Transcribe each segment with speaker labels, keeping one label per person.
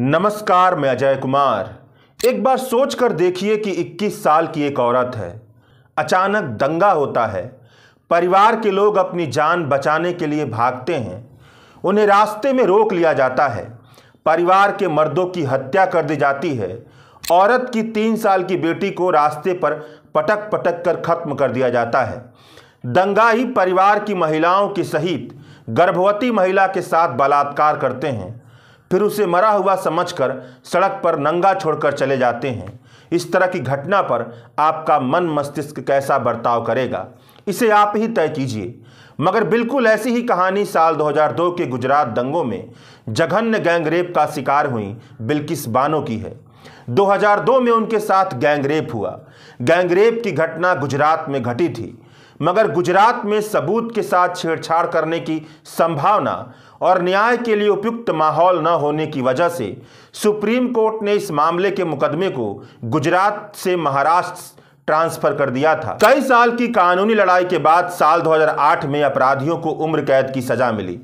Speaker 1: नमस्कार मैं अजय कुमार एक बार सोच कर देखिए कि 21 साल की एक औरत है अचानक दंगा होता है परिवार के लोग अपनी जान बचाने के लिए भागते हैं उन्हें रास्ते में रोक लिया जाता है परिवार के मर्दों की हत्या कर दी जाती है औरत की तीन साल की बेटी को रास्ते पर पटक पटक कर खत्म कर दिया जाता है दंगा ही परिवार की महिलाओं के सहित गर्भवती महिला के साथ बलात्कार करते हैं फिर उसे मरा हुआ समझकर सड़क पर नंगा छोड़कर चले जाते हैं इस तरह की घटना पर आपका मन मस्तिष्क कैसा बर्ताव करेगा इसे आप ही तय कीजिए मगर बिल्कुल ऐसी ही कहानी साल 2002 के गुजरात दंगों में जघन्य गैंगरेप का शिकार हुई बिल्किस बानो की है 2002 में उनके साथ गैंगरेप हुआ गैंगरेप की घटना गुजरात में घटी थी मगर गुजरात में सबूत के साथ छेड़छाड़ करने की संभावना और न्याय के लिए उपयुक्त माहौल न होने की वजह से सुप्रीम कोर्ट ने इस मामले के मुकदमे को गुजरात से महाराष्ट्र ट्रांसफर कर दिया था कई साल की कानूनी लड़ाई के बाद साल 2008 में अपराधियों को उम्र कैद की सजा मिली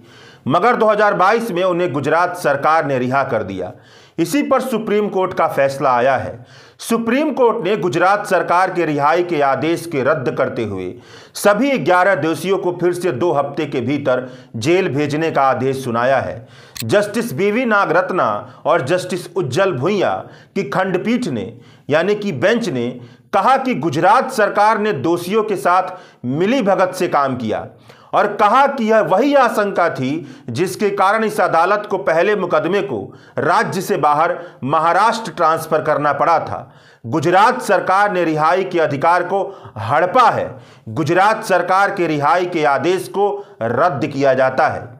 Speaker 1: मगर 2022 में उन्हें गुजरात सरकार ने रिहा कर दिया इसी पर सुप्रीम कोर्ट का फैसला आया है सुप्रीम कोर्ट ने गुजरात सरकार के रिहाई के आदेश के रद्द करते हुए सभी 11 दोषियों को फिर से दो हफ्ते के भीतर जेल भेजने का आदेश सुनाया है जस्टिस बीवी नागरत्ना और जस्टिस उज्जवल भुइया की खंडपीठ ने यानी कि बेंच ने कहा कि गुजरात सरकार ने दोषियों के साथ मिलीभगत से काम किया और कहा कि यह वही आशंका थी जिसके कारण इस अदालत को पहले मुकदमे को राज्य से बाहर महाराष्ट्र ट्रांसफर करना पड़ा था गुजरात सरकार ने रिहाई के अधिकार को हड़पा है गुजरात सरकार के रिहाई के आदेश को रद्द किया जाता है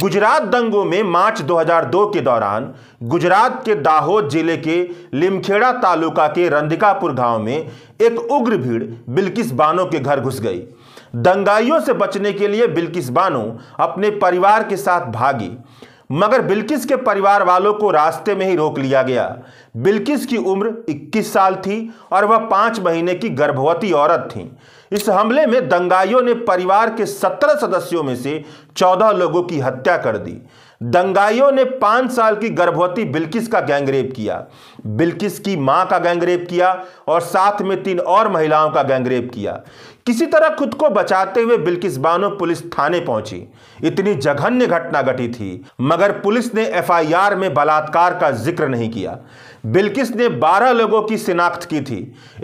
Speaker 1: गुजरात दंगों में मार्च 2002 के दौरान गुजरात के दाहोद जिले के लिमखेड़ा तालुका के रंधिकापुर गांव में एक उग्र भीड़ बिल्किस बानो के घर घुस गई दंगाइयों से बचने के लिए बिल्किस बानो अपने परिवार के साथ भागी मगर बिल्किस के परिवार वालों को रास्ते में ही रोक लिया गया बिल्किस की उम्र 21 साल थी और वह पाँच महीने की गर्भवती औरत थी इस हमले में दंगाइयों ने परिवार के 17 सदस्यों में से 14 लोगों की हत्या कर दी दंगाइयों ने पांच साल की गर्भवती बिल्किस का गैंगरेप किया बिल्किस की मां का गैंगरेप किया और साथ में तीन और महिलाओं का गैंगरेप किया किसी तरह खुद को बचाते हुए बिल्किस बानो पुलिस थाने पहुंची इतनी जघन्य घटना घटी थी मगर पुलिस ने एफआईआर में बलात्कार का जिक्र नहीं किया बिल्किस ने 12 लोगों की शिनाख्त की थी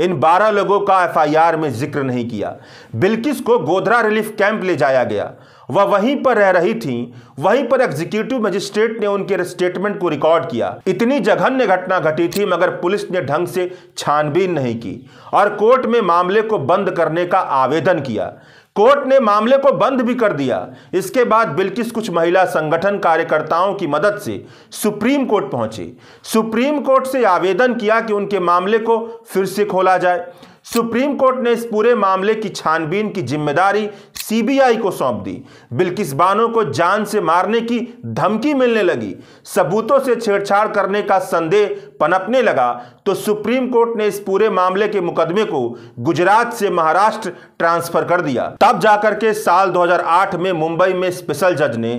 Speaker 1: इन 12 लोगों का एफआईआर में जिक्र नहीं किया बिल्किस को गोधरा रिलीफ कैंप ले जाया गया वह वहीं पर रह रही थी वहीं पर एग्जीक्यूटिव मजिस्ट्रेट ने उनके स्टेटमेंट को रिकॉर्ड किया इतनी जघन्य घटना घटी थी मगर पुलिस ने ढंग से छानबीन नहीं की और कोर्ट में मामले को बंद करने का आवेदन किया कोर्ट ने मामले को बंद भी कर दिया इसके बाद बिल्किस कुछ महिला संगठन कार्यकर्ताओं की मदद से सुप्रीम कोर्ट पहुंची सुप्रीम कोर्ट से आवेदन किया कि उनके मामले को फिर से खोला जाए सुप्रीम कोर्ट ने इस पूरे मामले की छानबीन की जिम्मेदारी सीबीआई को सौंप दी बिल्किस बानो को जान से मारने की धमकी मिलने लगी सबूतों से छेड़छाड़ करने का संदेह पनपने लगा तो सुप्रीम कोर्ट ने इस पूरे मामले के मुकदमे को गुजरात से महाराष्ट्र ट्रांसफर कर दिया तब जाकर के साल 2008 में मुंबई में स्पेशल जज ने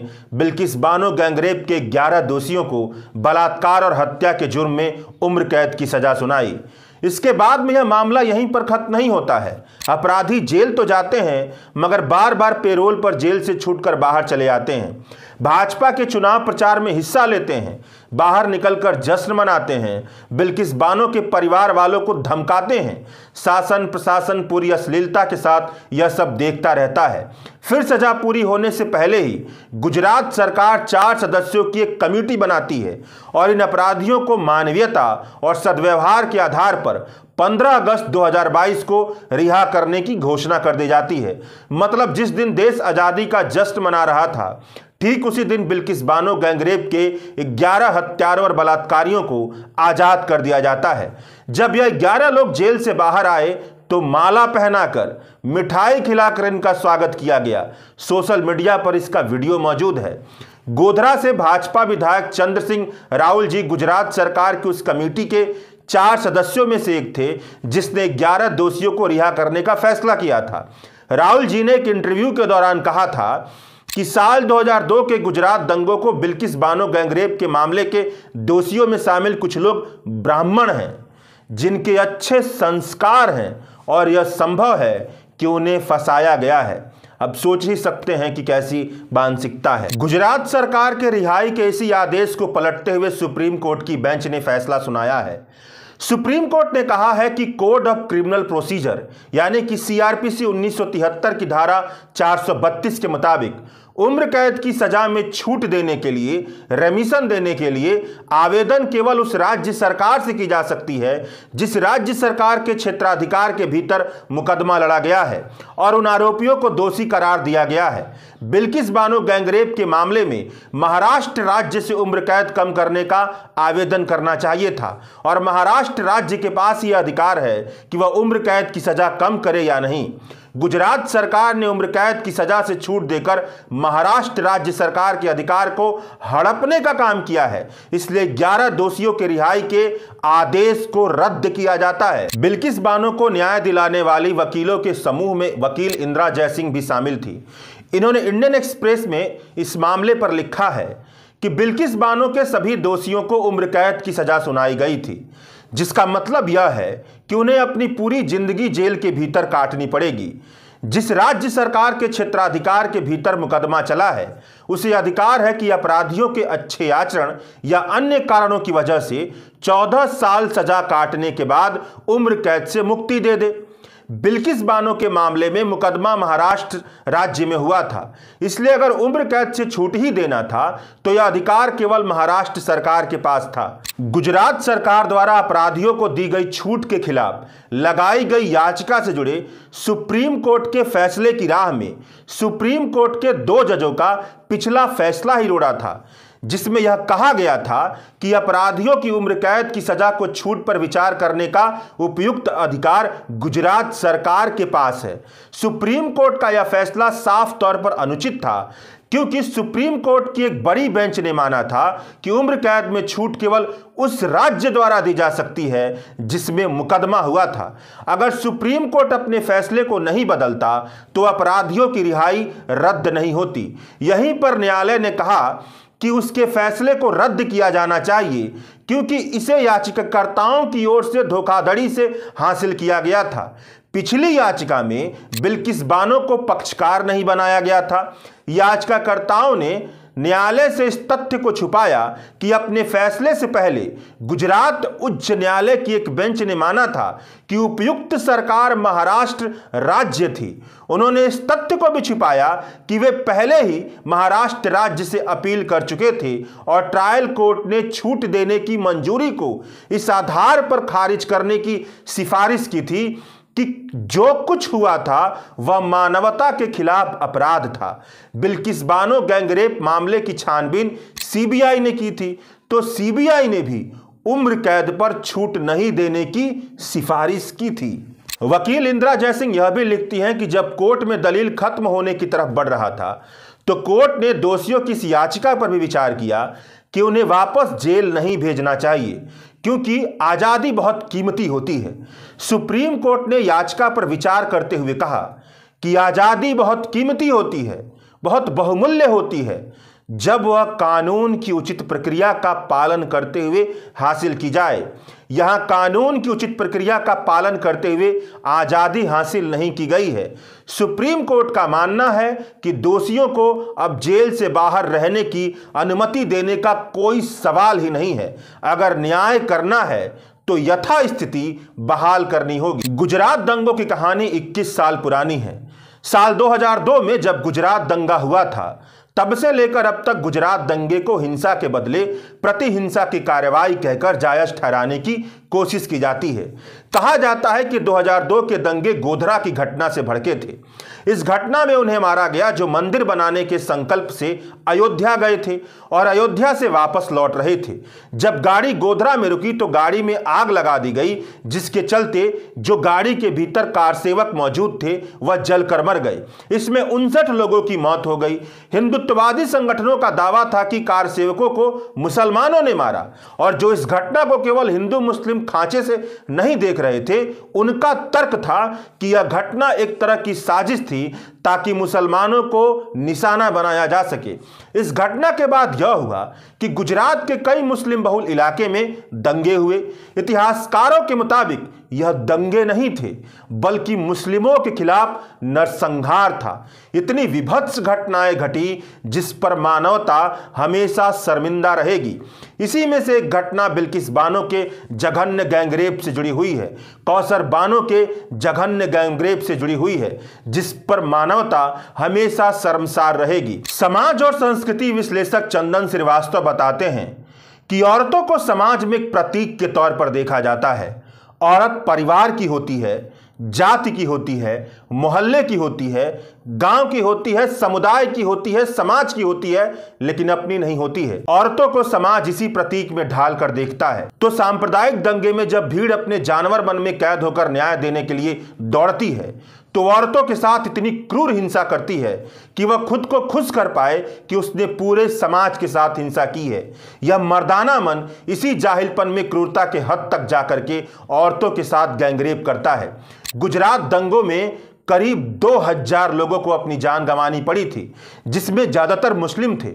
Speaker 1: बिल्किस बानो गैंगरेप के 11 दोषियों को बलात्कार और हत्या के जुर्म में उम्र कैद की सजा सुनाई इसके बाद में यह मामला यहीं पर खत्म नहीं होता है अपराधी जेल तो जाते हैं मगर बार बार पेरोल पर जेल से छूटकर बाहर चले आते हैं भाजपा के चुनाव प्रचार में हिस्सा लेते हैं बाहर निकलकर जश्न मनाते हैं बिल्किस बानो के परिवार वालों को धमकाते हैं शासन प्रशासन पूरी अश्लीलता के साथ यह सब देखता रहता है फिर सजा पूरी होने से पहले ही गुजरात सरकार चार सदस्यों की एक कमेटी बनाती है और इन अपराधियों को मानवीयता और सदव्यवहार के आधार पर 15 अगस्त 2022 को रिहा करने की घोषणा कर दी जाती है मतलब जिस दिन देश आज़ादी का जश्न मना रहा था ठीक उसी दिन बिल्किस बानो गैंगरेप के 11 हत्यारों और बलात्कारियों को आज़ाद कर दिया जाता है जब यह 11 लोग जेल से बाहर आए तो माला पहनाकर मिठाई खिलाकर इनका स्वागत किया गया सोशल मीडिया पर इसका वीडियो मौजूद है गोधरा से भाजपा विधायक चंद्र सिंह राहुल जी गुजरात सरकार की उस कमेटी के चार सदस्यों में से एक थे जिसने 11 दोषियों को रिहा करने का फैसला किया था राहुल जी ने एक इंटरव्यू के दौरान कहा था कि साल 2002 के गुजरात दंगों को बिल्किस बानो गैंगरेप के मामले के दोषियों में शामिल कुछ लोग ब्राह्मण हैं जिनके अच्छे संस्कार हैं और यह संभव है कि उन्हें फंसाया गया है अब सोच ही सकते हैं कि कैसी मानसिकता है गुजरात सरकार के रिहाई के इसी आदेश को पलटते हुए सुप्रीम कोर्ट की बेंच ने फैसला सुनाया है सुप्रीम कोर्ट ने कहा है कि कोड ऑफ क्रिमिनल प्रोसीजर यानी कि सीआरपीसी 1973 की धारा 432 के मुताबिक उम्र कैद की सजा में छूट देने के लिए रेमिशन देने के लिए आवेदन केवल उस राज्य सरकार से की जा सकती है जिस राज्य सरकार के क्षेत्राधिकार के भीतर मुकदमा लड़ा गया है और उन आरोपियों को दोषी करार दिया गया है बिल्किस बानो गैंगरेप के मामले में महाराष्ट्र राज्य से उम्र कैद कम करने का आवेदन करना चाहिए था और महाराष्ट्र राज्य के पास यह अधिकार है कि वह उम्र कैद की सजा कम करे या नहीं गुजरात सरकार ने उम्र कैद की सजा से छूट देकर महाराष्ट्र राज्य सरकार के अधिकार को हड़पने का काम किया है इसलिए 11 दोषियों के रिहाई के आदेश को रद्द किया जाता है बिल्किस बानो को न्याय दिलाने वाली वकीलों के समूह में वकील इंदिरा जयसिंह भी शामिल थी इन्होंने इंडियन एक्सप्रेस में इस मामले पर लिखा है कि बिल्किस बानो के सभी दोषियों को उम्र कैद की सजा सुनाई गई थी जिसका मतलब यह है कि उन्हें अपनी पूरी जिंदगी जेल के भीतर काटनी पड़ेगी जिस राज्य सरकार के क्षेत्राधिकार के भीतर मुकदमा चला है उसे अधिकार है कि अपराधियों के अच्छे आचरण या अन्य कारणों की वजह से 14 साल सजा काटने के बाद उम्र कैद से मुक्ति दे दे बिल्किस बानो के मामले में मुकदमा महाराष्ट्र राज्य में हुआ था इसलिए अगर उम्र कैद से छूट ही देना था तो यह अधिकार केवल महाराष्ट्र सरकार के पास था गुजरात सरकार द्वारा अपराधियों को दी गई छूट के खिलाफ लगाई गई याचिका से जुड़े सुप्रीम कोर्ट के फैसले की राह में सुप्रीम कोर्ट के दो जजों का पिछला फैसला ही रोड़ा था जिसमें यह कहा गया था कि अपराधियों की उम्र कैद की सजा को छूट पर विचार करने का उपयुक्त अधिकार गुजरात सरकार के पास है सुप्रीम कोर्ट का यह फैसला साफ तौर पर अनुचित था क्योंकि सुप्रीम कोर्ट की एक बड़ी बेंच ने माना था कि उम्र कैद में छूट केवल उस राज्य द्वारा दी जा सकती है जिसमें मुकदमा हुआ था अगर सुप्रीम कोर्ट अपने फैसले को नहीं बदलता तो अपराधियों की रिहाई रद्द नहीं होती यहीं पर न्यायालय ने कहा कि उसके फैसले को रद्द किया जाना चाहिए क्योंकि इसे याचिकाकर्ताओं की ओर से धोखाधड़ी से हासिल किया गया था पिछली याचिका में बिल्किस बानो को पक्षकार नहीं बनाया गया था याचिकाकर्ताओं ने न्यायालय से इस तथ्य को छुपाया कि अपने फैसले से पहले गुजरात उच्च न्यायालय की एक बेंच ने माना था कि उपयुक्त सरकार महाराष्ट्र राज्य थी उन्होंने इस तथ्य को भी छुपाया कि वे पहले ही महाराष्ट्र राज्य से अपील कर चुके थे और ट्रायल कोर्ट ने छूट देने की मंजूरी को इस आधार पर खारिज करने की सिफारिश की थी कि जो कुछ हुआ था वह मानवता के खिलाफ अपराध था बिल्किस बानो गैंगरेप मामले की छानबीन सीबीआई ने की थी तो सीबीआई ने भी उम्र कैद पर छूट नहीं देने की सिफारिश की थी वकील इंदिरा जयसिंह यह भी लिखती हैं कि जब कोर्ट में दलील खत्म होने की तरफ बढ़ रहा था तो कोर्ट ने दोषियों की इस याचिका पर भी विचार किया कि उन्हें वापस जेल नहीं भेजना चाहिए क्योंकि आज़ादी बहुत कीमती होती है सुप्रीम कोर्ट ने याचिका पर विचार करते हुए कहा कि आज़ादी बहुत कीमती होती है बहुत बहुमूल्य होती है जब वह कानून की उचित प्रक्रिया का पालन करते हुए हासिल की जाए यहां कानून की उचित प्रक्रिया का पालन करते हुए आज़ादी हासिल नहीं की गई है सुप्रीम कोर्ट का मानना है कि दोषियों को अब जेल से बाहर रहने की अनुमति देने का कोई सवाल ही नहीं है अगर न्याय करना है तो यथा स्थिति बहाल करनी होगी गुजरात दंगों की कहानी 21 साल पुरानी है साल 2002 में जब गुजरात दंगा हुआ था तब से लेकर अब तक गुजरात दंगे को हिंसा के बदले प्रतिहिंसा की कार्रवाई कहकर जायज ठहराने की कोशिश की जाती है कहा जाता है कि 2002 के दंगे गोधरा की घटना से भड़के थे इस घटना में उन्हें मारा गया जो मंदिर बनाने के संकल्प से अयोध्या गए थे और अयोध्या से वापस लौट रहे थे जब गाड़ी गोधरा में रुकी तो गाड़ी में आग लगा दी गई जिसके चलते जो गाड़ी के भीतर कार सेवक मौजूद थे वह जलकर मर गए इसमें उनसठ लोगों की मौत हो गई हिंदुत्ववादी संगठनों का दावा था कि कार सेवकों को मुसलमानों ने मारा और जो इस घटना को केवल हिंदू मुस्लिम खांचे से नहीं देख रहे थे उनका तर्क था कि यह घटना एक तरह की साजिश थी ताकि मुसलमानों को निशाना बनाया जा सके इस घटना के बाद यह हुआ कि गुजरात के कई मुस्लिम बहुल इलाके में दंगे हुए इतिहासकारों के मुताबिक यह दंगे नहीं थे बल्कि मुस्लिमों के खिलाफ नरसंहार था इतनी विभत्स घटनाएं घटी जिस पर मानवता हमेशा शर्मिंदा रहेगी इसी में से एक घटना बिल्किस बानो के जघन्य गैंगरेप से जुड़ी हुई है कौसर बानो के जघन्य गैंगरेप से जुड़ी हुई है जिस पर मानव मानवता हमेशा शर्मसार रहेगी समाज और संस्कृति विश्लेषक चंदन श्रीवास्तव बताते हैं कि औरतों को समाज में एक प्रतीक के तौर पर देखा जाता है औरत परिवार की होती है जाति की होती है मोहल्ले की होती है गांव की होती है समुदाय की होती है समाज की होती है लेकिन अपनी नहीं होती है औरतों को समाज इसी प्रतीक में ढाल कर देखता है तो सांप्रदायिक दंगे में जब भीड़ अपने जानवर मन में कैद होकर न्याय देने के लिए दौड़ती है तो औरतों के साथ इतनी क्रूर हिंसा करती है कि वह खुद को खुश कर पाए कि उसने पूरे समाज के साथ हिंसा की है यह मर्दाना मन इसी जाहिलपन में क्रूरता के हद तक जा करके औरतों के साथ गैंगरेप करता है गुजरात दंगों में करीब दो हजार लोगों को अपनी जान गंवानी पड़ी थी जिसमें ज़्यादातर मुस्लिम थे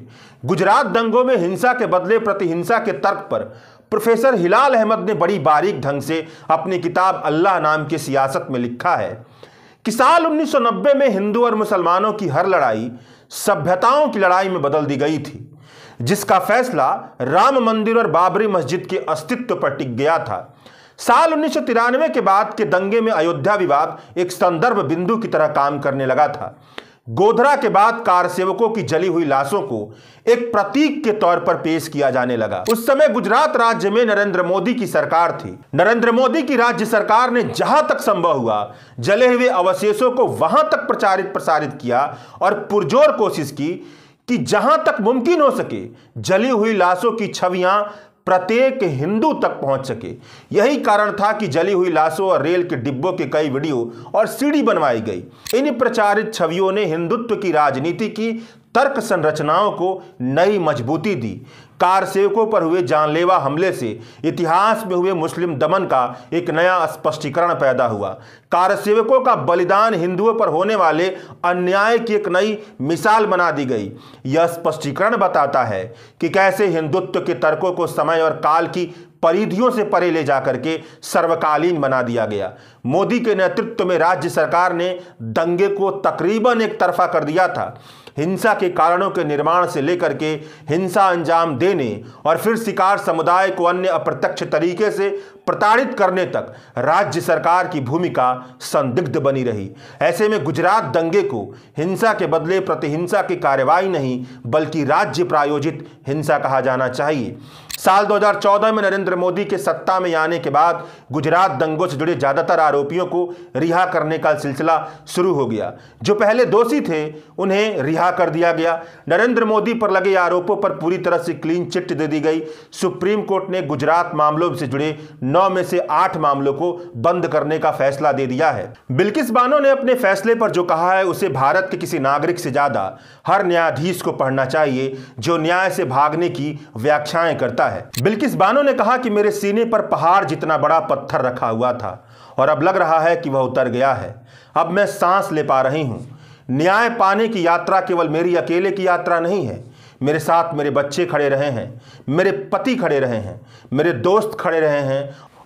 Speaker 1: गुजरात दंगों में हिंसा के बदले प्रतिहिंसा के तर्क पर प्रोफेसर हिलाल अहमद ने बड़ी बारीक ढंग से अपनी किताब अल्लाह नाम की सियासत में लिखा है कि साल 1990 में हिंदू और मुसलमानों की हर लड़ाई सभ्यताओं की लड़ाई में बदल दी गई थी जिसका फैसला राम मंदिर और बाबरी मस्जिद के अस्तित्व पर टिक गया था साल उन्नीस के बाद के दंगे में अयोध्या विवाद एक संदर्भ बिंदु की तरह काम करने लगा था गोधरा के बाद कार सेवकों की जली हुई लाशों को एक प्रतीक के तौर पर पेश किया जाने लगा उस समय गुजरात राज्य में नरेंद्र मोदी की सरकार थी नरेंद्र मोदी की राज्य सरकार ने जहां तक संभव हुआ जले हुए अवशेषों को वहां तक प्रचारित प्रसारित किया और पुरजोर कोशिश की कि जहां तक मुमकिन हो सके जली हुई लाशों की छवियां प्रत्येक हिंदू तक पहुंच सके यही कारण था कि जली हुई लाशों और रेल के डिब्बों के कई वीडियो और सीढ़ी बनवाई गई इन प्रचारित छवियों ने हिंदुत्व की राजनीति की तर्क संरचनाओं को नई मजबूती दी कारसेवकों पर हुए जानलेवा हमले से इतिहास में हुए मुस्लिम दमन का एक नया स्पष्टीकरण पैदा हुआ कारसेवकों का बलिदान हिंदुओं पर होने वाले अन्याय की एक नई मिसाल बना दी गई यह स्पष्टीकरण बताता है कि कैसे हिंदुत्व के तर्कों को समय और काल की परिधियों से परे ले जाकर के सर्वकालीन बना दिया गया मोदी के नेतृत्व में राज्य सरकार ने दंगे को तकरीबन एक तरफा कर दिया था हिंसा के कारणों के निर्माण से लेकर के हिंसा अंजाम देने और फिर शिकार समुदाय को अन्य अप्रत्यक्ष तरीके से प्रताड़ित करने तक राज्य सरकार की भूमिका संदिग्ध बनी रही ऐसे में गुजरात दंगे को हिंसा के बदले प्रतिहिंसा की कार्यवाही नहीं बल्कि राज्य प्रायोजित हिंसा कहा जाना चाहिए साल 2014 में नरेंद्र मोदी के सत्ता में आने के बाद गुजरात दंगों से जुड़े ज़्यादातर आरोपियों को रिहा करने का सिलसिला शुरू हो गया जो पहले दोषी थे उन्हें रिहा कर दिया गया नरेंद्र मोदी पर लगे आरोपों पर पूरी तरह से क्लीन चिट दे दी गई सुप्रीम कोर्ट ने गुजरात मामलों से जुड़े नौ में से आठ मामलों को बंद करने का फैसला दे दिया है बिल्किस बानो ने अपने फैसले पर जो कहा है उसे भारत के किसी नागरिक से ज़्यादा हर न्यायाधीश को पढ़ना चाहिए जो न्याय से भागने की व्याख्याएं करता रहा है बिल्किस बानो ने कहा कि मेरे सीने पर पहाड़ जितना बड़ा पत्थर रखा हुआ था और अब लग रहा है कि वह उतर गया है अब मैं सांस ले पा रही हूँ न्याय पाने की यात्रा केवल मेरी अकेले की यात्रा नहीं है मेरे साथ मेरे बच्चे खड़े रहे हैं मेरे पति खड़े रहे हैं मेरे दोस्त खड़े रहे हैं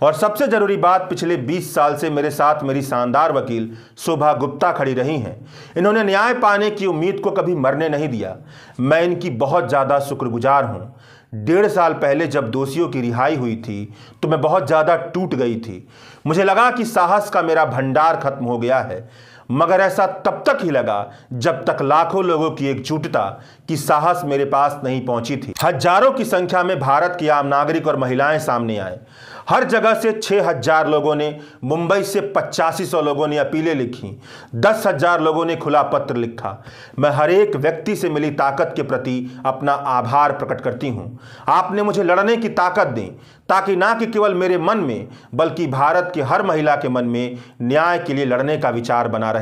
Speaker 1: और सबसे ज़रूरी बात पिछले 20 साल से मेरे साथ मेरी शानदार वकील शोभा गुप्ता खड़ी रही हैं इन्होंने न्याय पाने की उम्मीद को कभी मरने नहीं दिया मैं इनकी बहुत ज़्यादा शुक्रगुजार हूँ डेढ़ साल पहले जब दोषियों की रिहाई हुई थी तो मैं बहुत ज़्यादा टूट गई थी मुझे लगा कि साहस का मेरा भंडार खत्म हो गया है मगर ऐसा तब तक ही लगा जब तक लाखों लोगों की एकजुटता की साहस मेरे पास नहीं पहुंची थी हजारों की संख्या में भारत के आम नागरिक और महिलाएं सामने आए हर जगह से छः हजार लोगों ने मुंबई से पचासी सौ लोगों ने अपीलें लिखी दस हजार लोगों ने खुला पत्र लिखा मैं हर एक व्यक्ति से मिली ताकत के प्रति अपना आभार प्रकट करती हूँ आपने मुझे लड़ने की ताकत दी ताकि ना कि केवल मेरे मन में बल्कि भारत के हर महिला के मन में न्याय के लिए लड़ने का विचार बना रहे